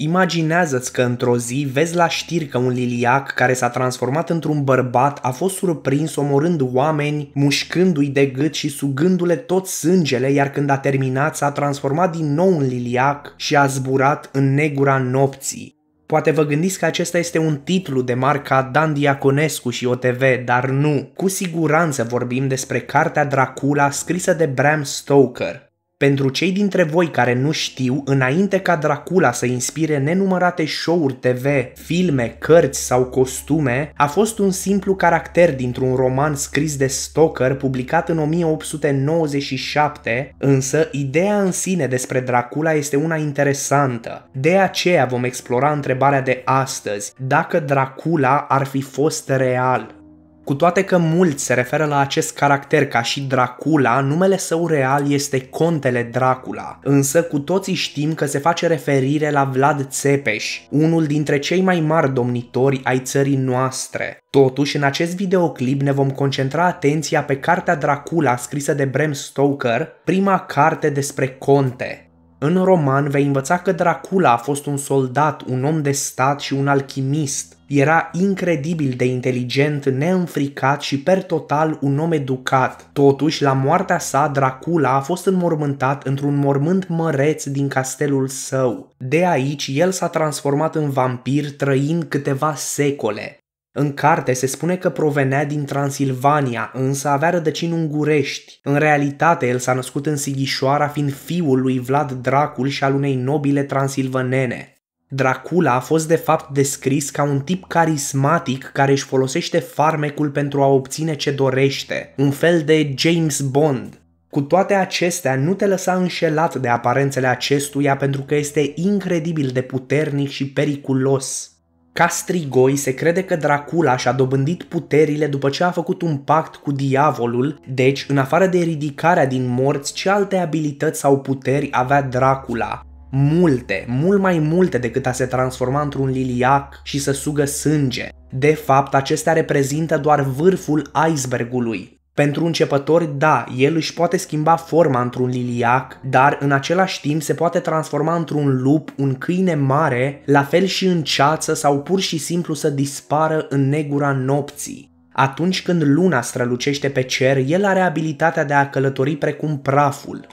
Imaginează-ți că într-o zi vezi la știri că un liliac care s-a transformat într-un bărbat a fost surprins omorând oameni, mușcându-i de gât și sugându-le tot sângele, iar când a terminat s-a transformat din nou în liliac și a zburat în negura nopții. Poate vă gândiți că acesta este un titlu de marca Dan Diaconescu și OTV, dar nu. Cu siguranță vorbim despre cartea Dracula scrisă de Bram Stoker, pentru cei dintre voi care nu știu, înainte ca Dracula să inspire nenumărate show-uri TV, filme, cărți sau costume, a fost un simplu caracter dintr-un roman scris de Stoker publicat în 1897, însă ideea în sine despre Dracula este una interesantă. De aceea vom explora întrebarea de astăzi, dacă Dracula ar fi fost real. Cu toate că mulți se referă la acest caracter ca și Dracula, numele său real este Contele Dracula, însă cu toții știm că se face referire la Vlad Țepeș, unul dintre cei mai mari domnitori ai țării noastre. Totuși, în acest videoclip ne vom concentra atenția pe cartea Dracula scrisă de Bram Stoker, prima carte despre conte. În roman vei învăța că Dracula a fost un soldat, un om de stat și un alchimist. Era incredibil de inteligent, neînfricat și per total un om educat. Totuși, la moartea sa, Dracula a fost înmormântat într-un mormânt măreț din castelul său. De aici, el s-a transformat în vampir trăind câteva secole. În carte se spune că provenea din Transilvania, însă avea rădăcini ungurești. În realitate, el s-a născut în Sighișoara fiind fiul lui Vlad Dracul și al unei nobile transilvanene. Dracula a fost de fapt descris ca un tip carismatic care își folosește farmecul pentru a obține ce dorește, un fel de James Bond. Cu toate acestea, nu te lăsa înșelat de aparențele acestuia pentru că este incredibil de puternic și periculos. Castrigoi se crede că Dracula și-a dobândit puterile după ce a făcut un pact cu diavolul, deci, în afară de ridicarea din morți, ce alte abilități sau puteri avea Dracula? Multe, mult mai multe decât a se transforma într-un liliac și să sugă sânge. De fapt, acestea reprezintă doar vârful icebergului. Pentru începători, da, el își poate schimba forma într-un liliac, dar în același timp se poate transforma într-un lup, un câine mare, la fel și în ceață sau pur și simplu să dispară în negura nopții. Atunci când luna strălucește pe cer, el are abilitatea de a călători precum praful.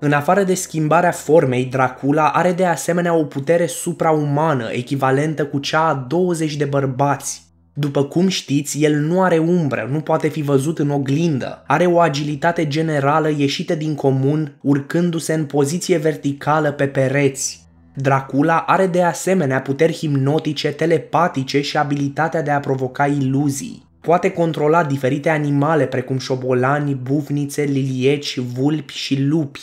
În afară de schimbarea formei, Dracula are de asemenea o putere supraumană, echivalentă cu cea a 20 de bărbați, după cum știți, el nu are umbră, nu poate fi văzut în oglindă. Are o agilitate generală ieșită din comun, urcându-se în poziție verticală pe pereți. Dracula are de asemenea puteri hipnotice, telepatice și abilitatea de a provoca iluzii. Poate controla diferite animale precum șobolani, bufnițe, lilieci, vulpi și lupi.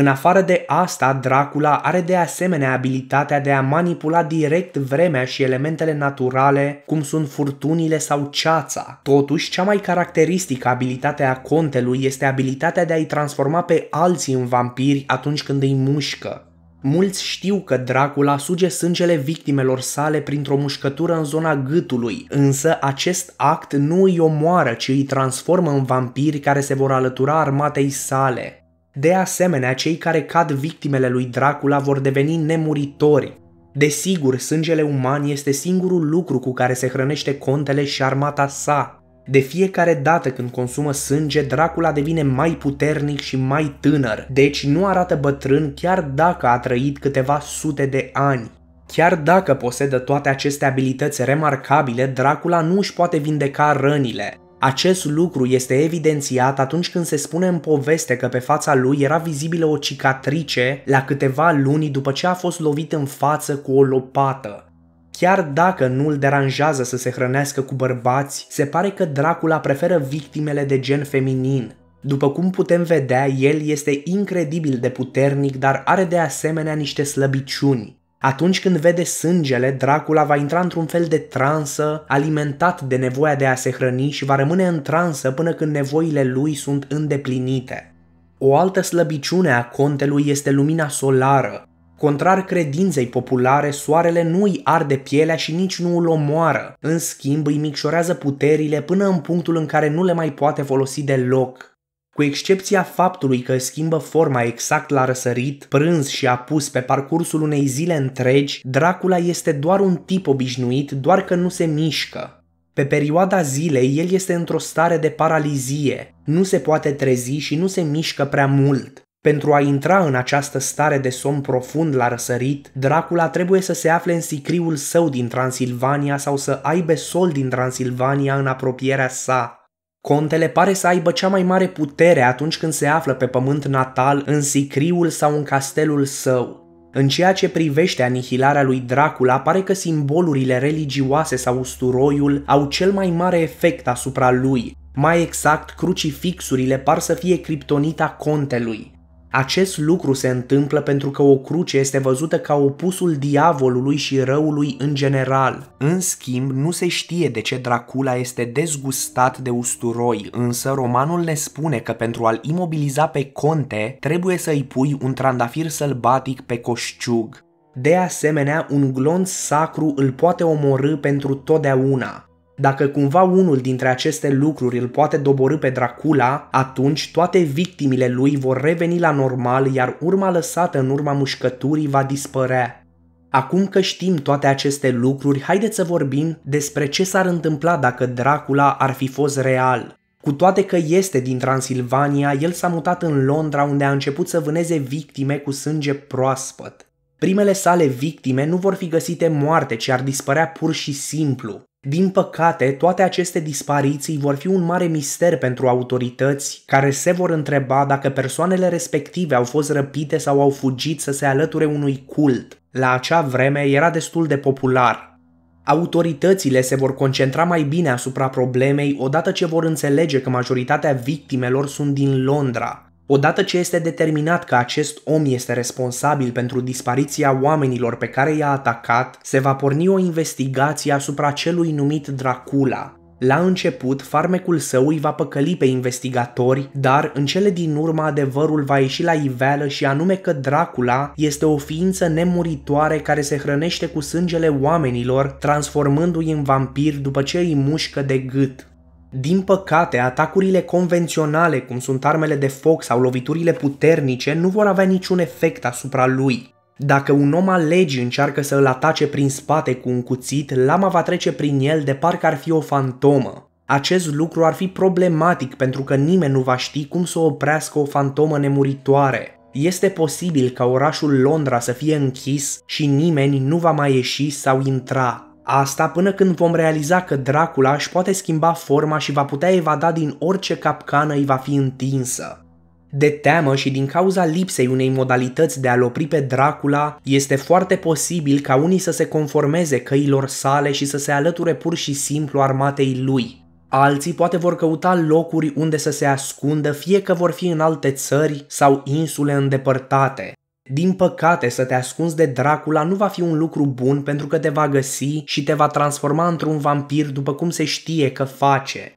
În afară de asta, Dracula are de asemenea abilitatea de a manipula direct vremea și elementele naturale, cum sunt furtunile sau ceața. Totuși, cea mai caracteristică abilitate a contelui este abilitatea de a-i transforma pe alții în vampiri atunci când îi mușcă. Mulți știu că Dracula suge sângele victimelor sale printr-o mușcătură în zona gâtului, însă acest act nu îi omoară, ci îi transformă în vampiri care se vor alătura armatei sale. De asemenea, cei care cad victimele lui Dracula vor deveni nemuritori. Desigur, sângele uman este singurul lucru cu care se hrănește contele și armata sa. De fiecare dată când consumă sânge, Dracula devine mai puternic și mai tânăr, deci nu arată bătrân chiar dacă a trăit câteva sute de ani. Chiar dacă posedă toate aceste abilități remarcabile, Dracula nu își poate vindeca rănile, acest lucru este evidențiat atunci când se spune în poveste că pe fața lui era vizibilă o cicatrice la câteva luni după ce a fost lovit în față cu o lopată. Chiar dacă nu îl deranjează să se hrănească cu bărbați, se pare că Dracula preferă victimele de gen feminin. După cum putem vedea, el este incredibil de puternic, dar are de asemenea niște slăbiciuni. Atunci când vede sângele, Dracula va intra într-un fel de transă, alimentat de nevoia de a se hrăni și va rămâne în transă până când nevoile lui sunt îndeplinite. O altă slăbiciune a contelui este lumina solară. Contrar credinței populare, soarele nu îi arde pielea și nici nu îl omoară, în schimb îi micșorează puterile până în punctul în care nu le mai poate folosi deloc. Cu excepția faptului că schimbă forma exact la răsărit, prânz și apus pe parcursul unei zile întregi, Dracula este doar un tip obișnuit, doar că nu se mișcă. Pe perioada zilei, el este într-o stare de paralizie, nu se poate trezi și nu se mișcă prea mult. Pentru a intra în această stare de somn profund la răsărit, Dracula trebuie să se afle în sicriul său din Transilvania sau să aibă sol din Transilvania în apropierea sa, Contele pare să aibă cea mai mare putere atunci când se află pe pământ natal, în sicriul sau în castelul său. În ceea ce privește anihilarea lui Dracula, pare că simbolurile religioase sau usturoiul au cel mai mare efect asupra lui. Mai exact, crucifixurile par să fie criptonita contelui. Acest lucru se întâmplă pentru că o cruce este văzută ca opusul diavolului și răului în general. În schimb, nu se știe de ce Dracula este dezgustat de usturoi, însă romanul ne spune că pentru a-l imobiliza pe conte, trebuie să-i pui un trandafir sălbatic pe coșciug. De asemenea, un glonț sacru îl poate omorâ pentru totdeauna. Dacă cumva unul dintre aceste lucruri îl poate dobori pe Dracula, atunci toate victimile lui vor reveni la normal, iar urma lăsată în urma mușcăturii va dispărea. Acum că știm toate aceste lucruri, haideți să vorbim despre ce s-ar întâmpla dacă Dracula ar fi fost real. Cu toate că este din Transilvania, el s-a mutat în Londra unde a început să vâneze victime cu sânge proaspăt. Primele sale victime nu vor fi găsite moarte, ci ar dispărea pur și simplu. Din păcate, toate aceste dispariții vor fi un mare mister pentru autorități, care se vor întreba dacă persoanele respective au fost răpite sau au fugit să se alăture unui cult. La acea vreme era destul de popular. Autoritățile se vor concentra mai bine asupra problemei odată ce vor înțelege că majoritatea victimelor sunt din Londra, Odată ce este determinat că acest om este responsabil pentru dispariția oamenilor pe care i-a atacat, se va porni o investigație asupra celui numit Dracula. La început, farmecul său îi va păcăli pe investigatori, dar în cele din urmă adevărul va ieși la iveală și anume că Dracula este o ființă nemuritoare care se hrănește cu sângele oamenilor, transformându-i în vampiri după ce îi mușcă de gât. Din păcate, atacurile convenționale, cum sunt armele de foc sau loviturile puternice, nu vor avea niciun efect asupra lui. Dacă un om al legii încearcă să îl atace prin spate cu un cuțit, lama va trece prin el de parcă ar fi o fantomă. Acest lucru ar fi problematic pentru că nimeni nu va ști cum să oprească o fantomă nemuritoare. Este posibil ca orașul Londra să fie închis și nimeni nu va mai ieși sau intra. Asta până când vom realiza că Dracula își poate schimba forma și va putea evada din orice capcană îi va fi întinsă. De teamă și din cauza lipsei unei modalități de a-l opri pe Dracula, este foarte posibil ca unii să se conformeze căilor sale și să se alăture pur și simplu armatei lui. Alții poate vor căuta locuri unde să se ascundă, fie că vor fi în alte țări sau insule îndepărtate. Din păcate, să te ascunzi de Dracula nu va fi un lucru bun pentru că te va găsi și te va transforma într-un vampir după cum se știe că face.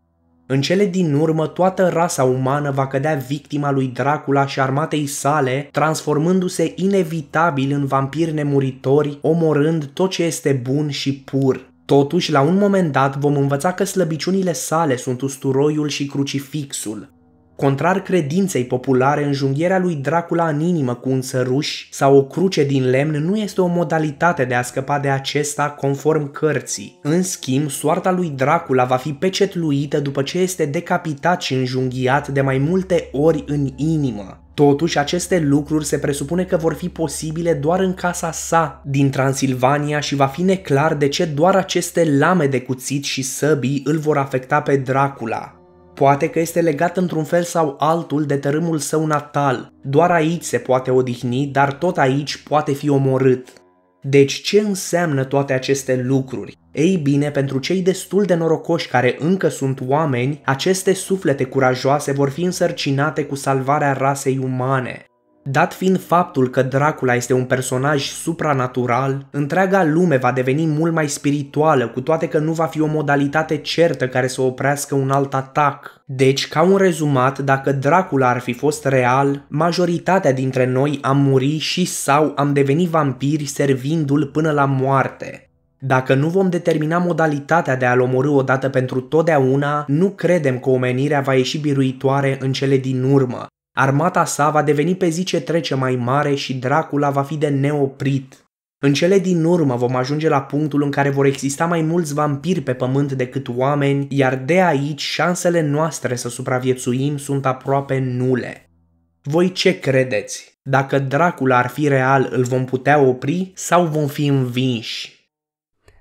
În cele din urmă, toată rasa umană va cădea victima lui Dracula și armatei sale, transformându-se inevitabil în vampiri nemuritori, omorând tot ce este bun și pur. Totuși, la un moment dat vom învăța că slăbiciunile sale sunt usturoiul și crucifixul, Contrar credinței populare, înjunghierea lui Dracula în inimă cu un săruș sau o cruce din lemn nu este o modalitate de a scăpa de acesta conform cărții. În schimb, soarta lui Dracula va fi pecetluită după ce este decapitat și înjunghiat de mai multe ori în inimă. Totuși, aceste lucruri se presupune că vor fi posibile doar în casa sa din Transilvania și va fi neclar de ce doar aceste lame de cuțit și săbii îl vor afecta pe Dracula. Poate că este legat într-un fel sau altul de tărâmul său natal. Doar aici se poate odihni, dar tot aici poate fi omorât. Deci ce înseamnă toate aceste lucruri? Ei bine, pentru cei destul de norocoși care încă sunt oameni, aceste suflete curajoase vor fi însărcinate cu salvarea rasei umane. Dat fiind faptul că Dracula este un personaj supranatural, întreaga lume va deveni mult mai spirituală, cu toate că nu va fi o modalitate certă care să oprească un alt atac. Deci, ca un rezumat, dacă Dracula ar fi fost real, majoritatea dintre noi am muri și sau am devenit vampiri servindu-l până la moarte. Dacă nu vom determina modalitatea de a-l omorâ odată pentru totdeauna, nu credem că omenirea va ieși biruitoare în cele din urmă, Armata sa va deveni pe zi ce trece mai mare și Dracula va fi de neoprit. În cele din urmă vom ajunge la punctul în care vor exista mai mulți vampiri pe pământ decât oameni, iar de aici șansele noastre să supraviețuim sunt aproape nule. Voi ce credeți? Dacă Dracula ar fi real, îl vom putea opri sau vom fi învinși?